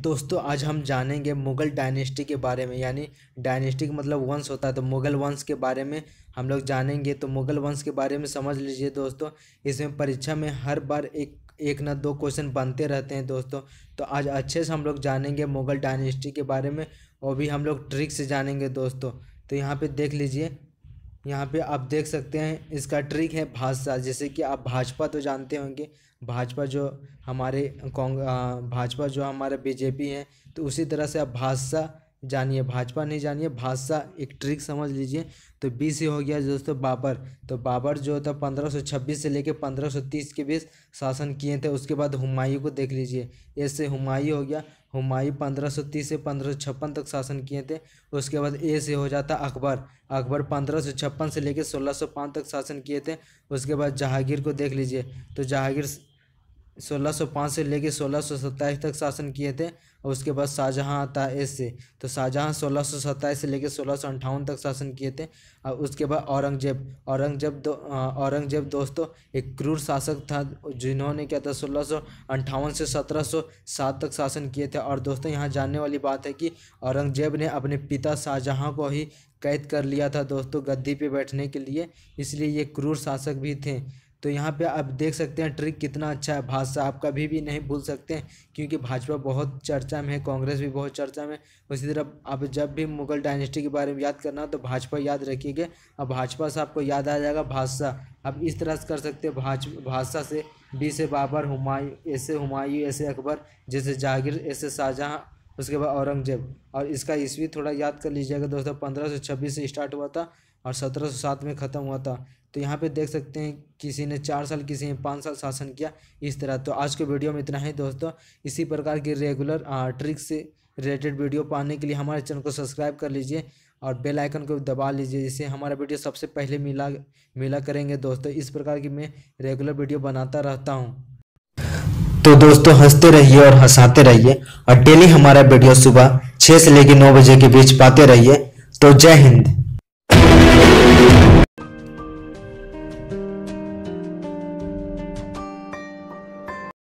दोस्तों आज हम जानेंगे मुग़ल डायनेस्टी के बारे में यानी डायनेस्टी का मतलब वंश होता है तो मुग़ल वंश के बारे में हम लोग जानेंगे तो मुग़ल वंश के बारे में समझ लीजिए दोस्तों इसमें परीक्षा में हर बार एक एक ना दो क्वेश्चन बनते रहते हैं दोस्तों तो आज अच्छे से हम लोग जानेंगे मुग़ल डायनेस्टी के बारे में और भी हम लोग ट्रिक से जानेंगे दोस्तों तो यहाँ पर देख लीजिए यहाँ पे आप देख सकते हैं इसका ट्रिक है भाजपा जैसे कि आप भाजपा तो जानते होंगे भाजपा जो हमारे कांग्रेस भाजपा जो हमारा बीजेपी है तो उसी तरह से आप भाजपा जानिए भाजपा नहीं जानिए भाषा एक ट्रिक समझ लीजिए तो बी से हो गया दोस्तों बाबर तो बाबर जो था 1526 से लेकर 1530 के बीच शासन किए थे उसके बाद हुमायूं को देख लीजिए ए से हुमायूं हो गया हुमायूं 1530 से पंद्रह तक शासन किए थे उसके बाद ए से हो जाता अकबर अकबर पंद्रह से लेकर 1605 तक शासन किए थे उसके बाद जहांगीर को देख लीजिए तो जहांगीर 1605 से लेकर सोलह तक शासन किए थे और उसके बाद शाहजहाँ आता है से तो शाहजहाँ सोलह से लेकर सोलह तक शासन किए थे और उसके बाद औरंगजेब औरंगजेब दो औरंगजेब दोस्तों एक क्रूर शासक था जिन्होंने क्या था सोलह से 1707 तक शासन किए थे और दोस्तों यहाँ जानने वाली बात है कि औरंगजेब ने अपने पिता शाहजहाँ को ही कैद कर लिया था दोस्तों गद्दी पे बैठने के लिए इसलिए ये क्रूर शासक भी थे तो यहाँ पे आप देख सकते हैं ट्रिक कितना अच्छा है भाजपा आप कभी भी नहीं भूल सकते हैं क्योंकि भाजपा बहुत चर्चा में है कांग्रेस भी बहुत चर्चा में उसी तरह आप जब भी मुगल डायनेस्टी के बारे में याद करना हो तो भाजपा याद रखिएगा अब भाजपा से आपको याद आ जाएगा भाजपा आप इस तरह से कर सकते हैं भाज भाजपा से बी से बाबर हुमायूं ऐसे हुमायूं ऐसे अकबर जैसे जागीर ऐसे शाहजहाँ उसके बाद औरंगजेब और इसका ईस्वी थोड़ा याद कर लीजिएगा दोस्तों पंद्रह सौ छब्बीस से स्टार्ट हुआ था और सत्रह सौ सात में ख़त्म हुआ था तो यहाँ पे देख सकते हैं किसी ने चार साल किसी ने पाँच साल शासन किया इस तरह तो आज के वीडियो में इतना ही दोस्तों इसी प्रकार की रेगुलर ट्रिक से रिलेटेड वीडियो पाने के लिए हमारे चैनल को सब्सक्राइब कर लीजिए और बेल आइकन को दबा लीजिए जिससे हमारा वीडियो सबसे पहले मिला मिला करेंगे दोस्तों इस प्रकार की मैं रेगुलर वीडियो बनाता रहता हूँ तो दोस्तों हंसते रहिए और हंसाते रहिए और डेली हमारा वीडियो सुबह छह से लेकर नौ बजे के बीच पाते रहिए तो जय हिंद